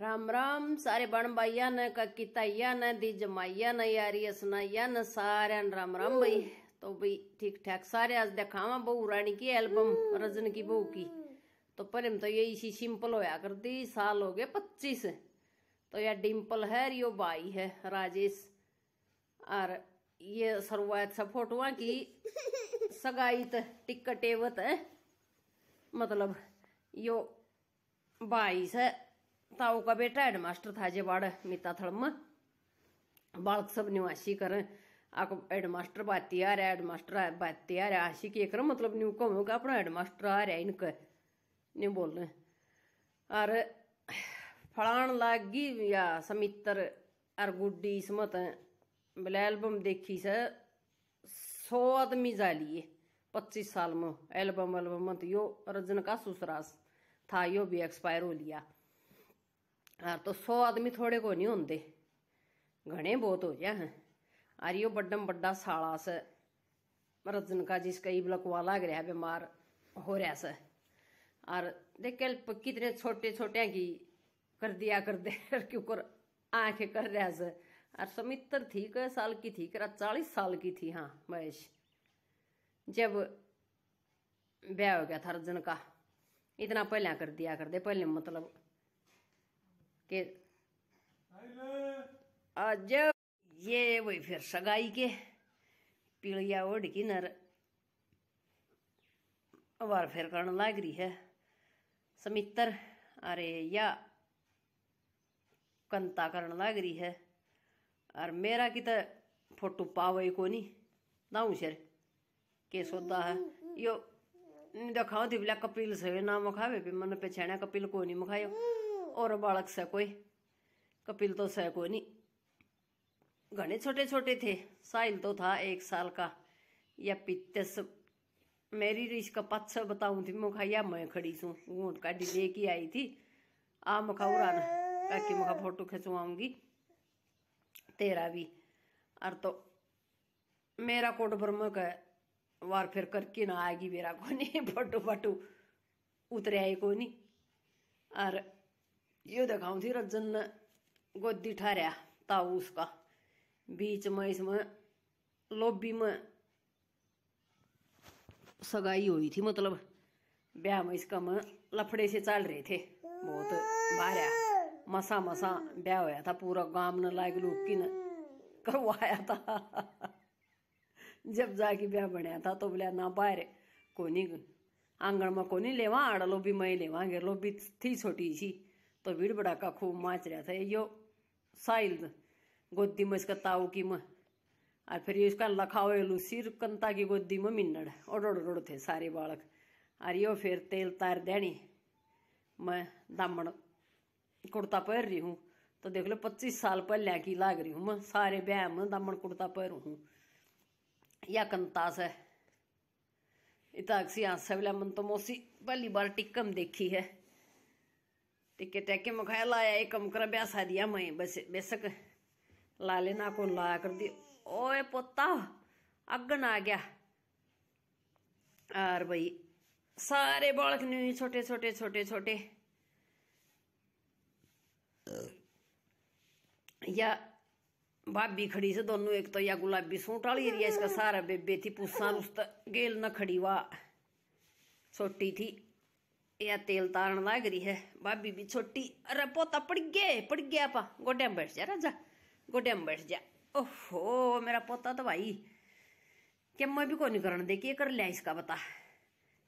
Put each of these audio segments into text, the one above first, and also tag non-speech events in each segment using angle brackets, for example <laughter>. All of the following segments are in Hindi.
राम राम सारे बण भाइया ने ताइया ने दी जमाइया ने यारी सुनाइया ने सारे राम राम भाई तो भाई ठीक ठाक सारे आज दिखावा बहू रानी की एल्बम रजन की बहू की तो पर तो ये इसी सिंपल होया दी साल हो गए पच्चीस तो यह डिम्पल है यो भाई है राजेश और ये शुरुआत सब फोटोआ की सगाई टिकट एवत है मतलब यो भाई से ताऊ का बेटा हेडमास्टर था जे बाड़ मिता थड़म बालक सब निवासी कर आको हेडमास्टर बाती आ रहा हेडमास्टर बाती आ रहा आशी के कर मतलब न्यू कम होगा अपना हेडमास्टर आ रहा इनक न्यू बोल रहे और फलान लागी या समित्र और गुड्डी इसमत बोले एल्बम देखी से सौ आदमी जा लिए पच्चीस साल में एल्बम एल्बम मत यो रजन का सुसरास था यो भी एक्सपायर हो लिया हाँ तो सौ आदमी थोड़े को नहीं होते घने बहुत हो जाए अरे और बड्डम बड्डा साला से रजन का जिसका ई लकवा लग रहा बीमार हो रहा से और देखे कितने छोटे छोटे की कर दिया <laughs> कर दे क्योंकि आंखें कर रहा से और समित्र थी कई साल की थी करा चालीस साल की थी हाँ महेश जब ब्याह हो गया था रजन का इतना पहले कर दिया कर दे पहले मतलब के आज ये वही फिर सगाई के पीड़िया ओढ़ की नर वार फिर करने लाग रही है समित्र अरे या कंता करने लाग रही है और मेरा कि तो फोटो पावे को नहीं दाऊ सिर के सोता है यो दिखाओ थी बोला कपिल से नाम खावे पे मन पहचाना कपिल को नहीं मखायो और बालक से कोई कपिल तो सह कोई नहीं घने छोटे छोटे थे साहिल तो था एक साल का या पितस मेरी इसका पाछा बताऊं थी मुखा या मैं खड़ी सू ऊँट का डिले की आई थी आ मुखा ना काकी मुखा फोटो खिंचवाऊंगी तेरा भी और तो मेरा कोट ब्रह्म का वार फिर करके ना आएगी मेरा को नहीं फोटो <laughs> फाटू उतरे आए को नहीं और यो दिखाऊँ थी रजन ने गोदी ठहरिया ताऊ का बीच में इसमें लोबी में सगाई हुई थी मतलब ब्याह में इसका मैं लफड़े से चल रहे थे बहुत भारा मसा मसा ब्याह होया था पूरा गांव ने लाइक लोग की न करवाया था जब जाके ब्याह बनाया था तो बोला ना बाहर कोनी आंगन में कोनी लेवा आड़ लोबी मैं लेवा गे लोबी थी छोटी सी तो भीड़ भड़ाका खूब माच रहा था यो साइल गोदी में इसका ताऊ की में और फिर इसका लखावेलू सिर कंता की गोदी में मिन्नड़ ओडोड़ रोड थे सारे बालक और यो फिर तेल तार देनी मैं दामन कुर्ता पहन रही हूँ तो देख लो पच्चीस साल पहले की लाग रही हूँ मैं सारे ब्याह में दामन कुर्ता पहन हूँ या कंतास है इताक्सी आंसा वाला मन तो मौसी पहली बार टिक्कम देखी है टिके टैके मखाया लाया एक कम कर ब्याह मैं बस बेसक ला लेना को लाया कर दी ओए पोता अगन आ गया और भाई सारे बालक नहीं छोटे छोटे छोटे छोटे या भाभी खड़ी से दोनों एक तो या गुलाबी सूट वाली एरिया इसका सारा बेबे थी पुसा उस गेल न खड़ी वाह छोटी थी या तेल तारण लाग रही है भाभी भी छोटी अरे पोता पड़ गए पड़ गया आप गोडे में बैठ जा राजा गोडे में बैठ जा ओहो मेरा पोता तो भाई क्या मैं भी कौन करण दे के कर लिया इसका बता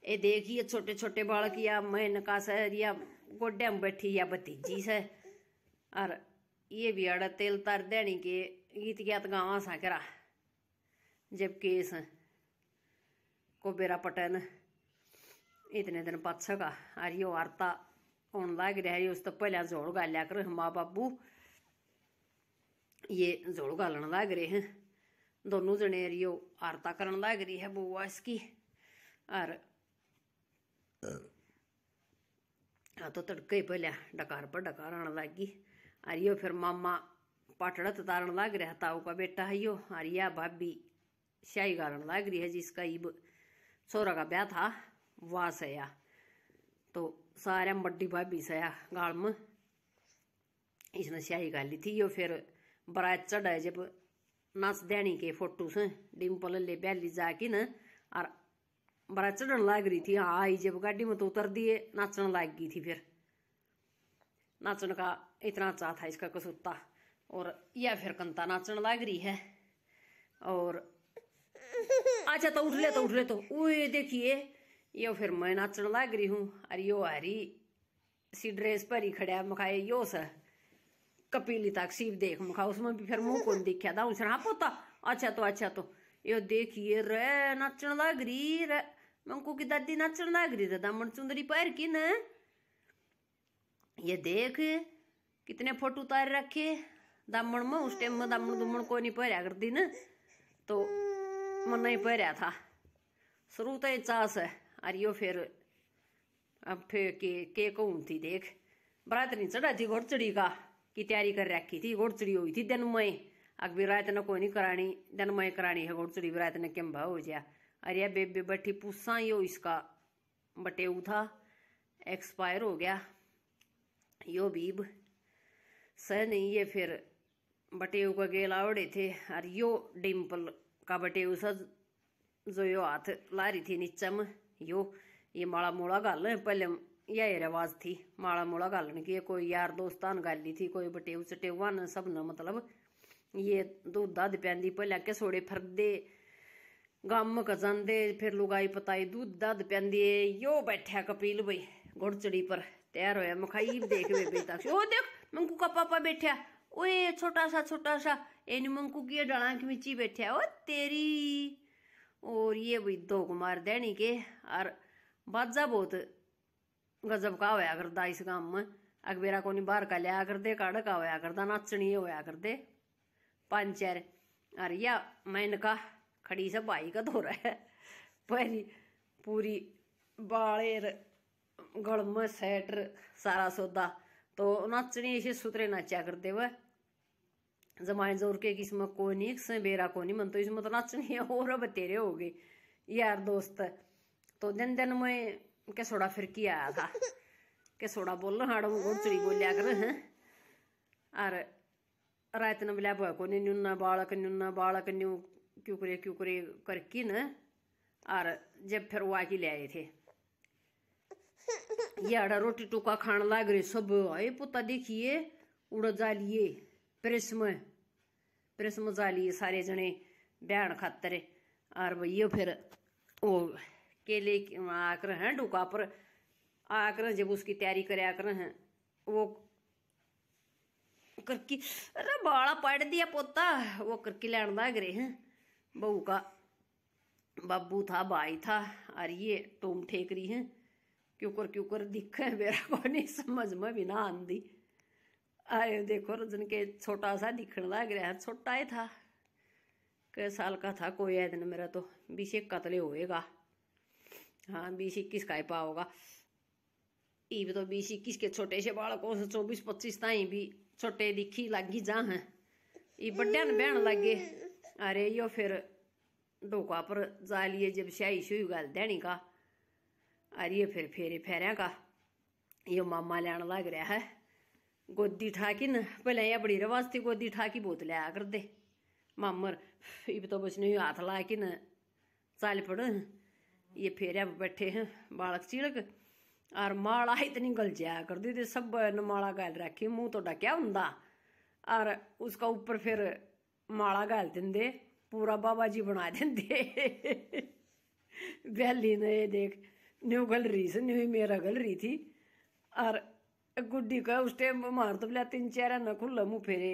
ये देखिए छोटे छोटे बालक या मैं नका सर या गोडे में बैठी या भतीजी से और ये भी अड़ा तेल तार देने के गीत गया तो गाँव सा करा जब केस को बेरा पटन इतने दिन पछगा अरे आरता होने लग रहा है उस तो पहले जोड़ गाल कर माँ बापू ये जोड़ गालन लग रहे हैं दोनों जने अरे आरता करने लग रही है बुआ इसकी और तो तड़के ही पहले डकार पर डकार आने लगी अरियो फिर मामा पाटड़ा तारण लग रहा ताऊ का बेटा है यो अरिया भाभी स्याही गालन लग रही है जिसका इब छोरा का ब्याह था વાસયા तो सारे बड़ी भाभी से गाल में इसने स्याही कर ली थी यो फिर बरात चढ़ा जब नाच देनी के फोटो से डिम्पल ले बैली जाके न और बरात चढ़न लग रही थी हाँ आई जब गाड़ी में तो उतर दिए नाचन लग गई थी फिर नाचन का इतना चाह था इसका कसूता और यह फिर कंता नाचन लग रही है और अच्छा तो उठ ले तो उठ ले तो ओए देखिए यो फिर मैं नाचण लाग रही हूँ अरे यो हरी सी ड्रेस पर ही खड़ा मखाए यो स कपीली तक सीप देख मखा उसमें भी फिर मुंह कौन दिखा था उसने हाँ पोता अच्छा तो अच्छा तो यो देखिए रे नाचण लाग रही रे मंकू की दादी नाचण लाग रही दादा मन चुंदरी पैर की न ये देख कितने फोटो उतार रखे दामन में उस टाइम में दामन दुमन को नहीं पहरा करती न तो मन नहीं पहरा था शुरू तो ये चास है अरियो फिर अब फिर के के कहूँ थी देख बरात नहीं चढ़ा थी घोड़चड़ी का की तैयारी कर रखी थी घोड़चड़ी हुई थी दिन मई अग बिरात न कोई नहीं करानी दिन मई करानी है घोड़चड़ी बिरात ने किम भाव हो जाए अरे बेबे बैठी पूसा यो इसका बटेऊ था एक्सपायर हो गया यो बीब सह नहीं ये फिर बटेऊ का गेला उड़े थे अरे यो डिम्पल का बटेऊ सा जो यो हाथ ला रही थी नीचम यो ये माला मोला गल पहले ये रवाज थी माला मोला गल नहीं कोई यार दोस्तान गाली थी कोई बटेव चटेवान सब न मतलब ये दूध तो दध पैंदी पहले सोड़े फरदे गम कजांदे फिर लुगाई पताई दूध दध पैंदी यो बैठा कपिल भाई गुड़चड़ी पर तैयार होया मखाई देख वे बेटा ओ देख मंकू का पापा बैठा ओए छोटा सा छोटा सा इन मंकू की डाला खिंची बैठा ओ तेरी और ये भी दो कुमार देनी के और बाजा बहुत गजब का होया करता इस काम में अकबेरा नहीं बाहर का लिया करते काड़ का होया करता नाचनी होया करते पंचर अरे या मैंने कहा खड़ी से भाई का धोरा है पहली पूरी बालेर गड़म सैटर सारा सौदा तो नाचनी इसे सुतरे नाचा करते वह जमाने जोर के कोई नहीं कोनी बेरा को नहीं मन तो इसमें तो नचनी <laughs> है और बतेरे हो गए यार दोस्त तो दिन दिन मैं कसोड़ा फिर किया आया था <laughs> कसोड़ा बोल हाड़ो गोड़ चुड़ी बोलिया कर हैं और रात ने बोलिया बुला को नहीं न्यूना बालक न्यूना बालक न्यू क्यों करे क्यों करे करके न और जब फिर वो आके ले आए थे ये <laughs> यार रोटी टुका खाने लाग रही सब आए पुता देखिए उड़ जा लिए प्रिस्म प्रिस्म जाली सारे जने ब्याण खातर और भैया फिर वो केले आकर हैं डुका पर आकर जब उसकी तैयारी करे कर हैं वो करकी अरे बाड़ा पड़ दिया पोता वो करकी लैंड गरे हैं बहू का बाबू था भाई था और ये टोम ठेकरी हैं क्यों कर क्यों कर दिख है मेरा को नहीं समझ में बिना आंदी आए देखो रजन के छोटा सा दिखने लग रहा है छोटा ही था कई साल का था कोई है दिन मेरा तो बीस एक कतले होएगा हाँ बीस इक्कीस का ही पाओगा ईब तो बीस इक्कीस के छोटे से बालकों से चौबीस पच्चीस ताई भी छोटे दिखी लागी जा है ये बड्डे ने बहन लागे अरे यो फिर डोका पर जा लिए जब स्याही शुही गल देनी का अरे फिर फेरे फेरे का यो मामा लैन लग रहा है गोदी ठाकी न पहले या बड़ी वास्ते गोदी ठाकी बोत लिया करते मामर इब तो बचने हाथ ला कि न चल पड़ ये फेरिया बैठे हैं बालक चिड़क और माला इतनी गल जाया कर दी थी सब माला गाल रखी मुंह तो डकया हों और उसका ऊपर फिर माला गाल देंदे पूरा बाबा जी बना दें <laughs> बैली ने देख न्यू गल रही से न्यू मेरा गल रही थी और गुड्डी का उस टाइम मार तो बोला तीन चार आना खुला मुँह फेरे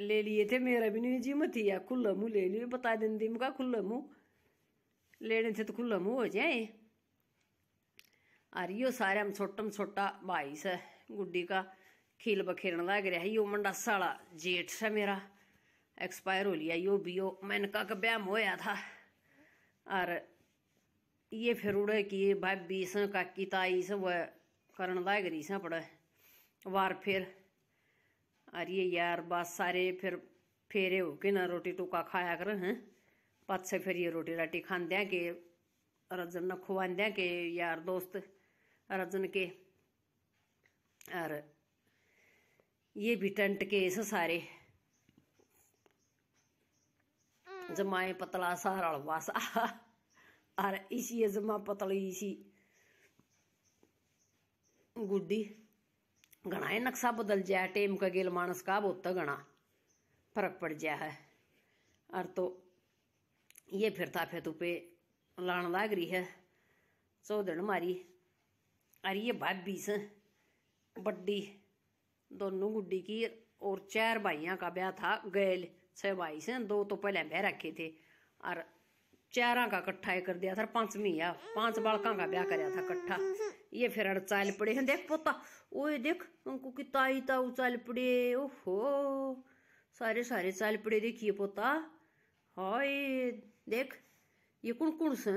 ले लिए थे मेरा भी नहीं जिम थी या खुला मुँह ले लिए बता दें मुका खुला मुँह लेने थे तो खुला मुँह हो जाए अरे यो सारे हम छोटा में छोटा बाईस है गुड्डी का खील बखेरन लग रहा है यो मंडा साला जेठ से मेरा एक्सपायर हो लिया यो भी यो मैंने कहा कि बैम होया था और ये फिर उड़े कि भाई बीस काकी ताई से वह करण लायक रीसा पड़े वार फिर अरे यार बस सारे फिर फेरे हो कि ना रोटी टोका खाया कर हैं पत से फिर ये रोटी राटी खान दें के रजन ने खुआ दें के यार दोस्त रजन के और ये भी टेंट के इस सारे जमाए पतला सारा रड़वा और इसी जमा पतली इसी गुड्डी घना नक्शा बदल जाए टेम का गेल मानस का बहुत तो घना फर्क पड़ जाए है और तो ये फिरता फेतू तो पे लान लाग रही है चौधड़ मारी और ये भाभी से बड्डी दोनों गुड्डी की और चार भाइयों का ब्याह था गैल छह भाई से दो तो पहले बह रखे थे और चारा का कट्ठा कर दिया था पांचवी या पांच बालका का ब्याह कराया था इकट्ठा ये फिर चाल पड़े हैं देख पोता ओए देख उनको कि ताई ताऊ चाल पड़े ओहो सारे सारे चाल पड़े देखिए पोता हाय देख ये कौन कौन से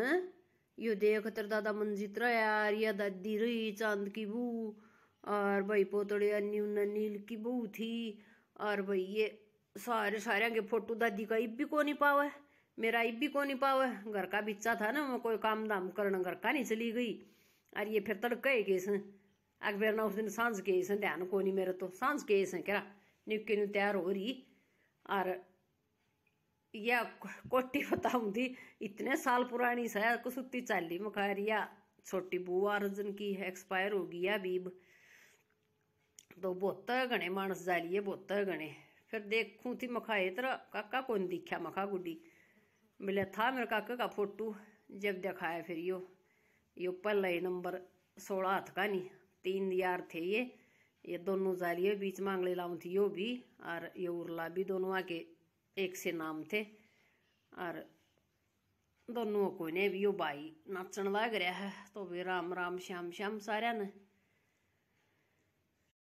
यो देख तेरे दादा मंजीत यार या दादी रही चांद की बू और भाई पोतड़े अन्यू नील की बहू थी और भाई ये सारे सारे के फोटो दादी का इब भी को नहीं पावे मेरा इब भी को नहीं पावे घर का बिच्चा था ना मैं कोई काम धाम करना घर का नहीं चली गई और ये फिर तड़के गए सन अकबर ना उस दिन सांझ गए सन ध्यान को नहीं मेरे तो सांझ गए सन करा निके नु तैयार हो रही और यह कोटी बताऊँ दी इतने साल पुरानी सह कसुती चाली या छोटी बुआ अर्जुन की है एक्सपायर हो गई बीब तो बहुत गणे मानस है बहुत गणे फिर देखूँ थी मखा इतरा काका कौन दिखा मखा गुडी मिले था मेरे काका का फोटो जब दिखाया फिर यो ये ऊपर लाइन नंबर सोलह हाथ का नहीं तीन यार थे ये ये दोनों जारिये बीच मांगले लाऊ थी यो भी और ये उर्ला भी दोनों के एक से नाम थे और दोनों को भी यो भाई नाचन लाग रहा है तो भी राम राम श्याम श्याम सारे ने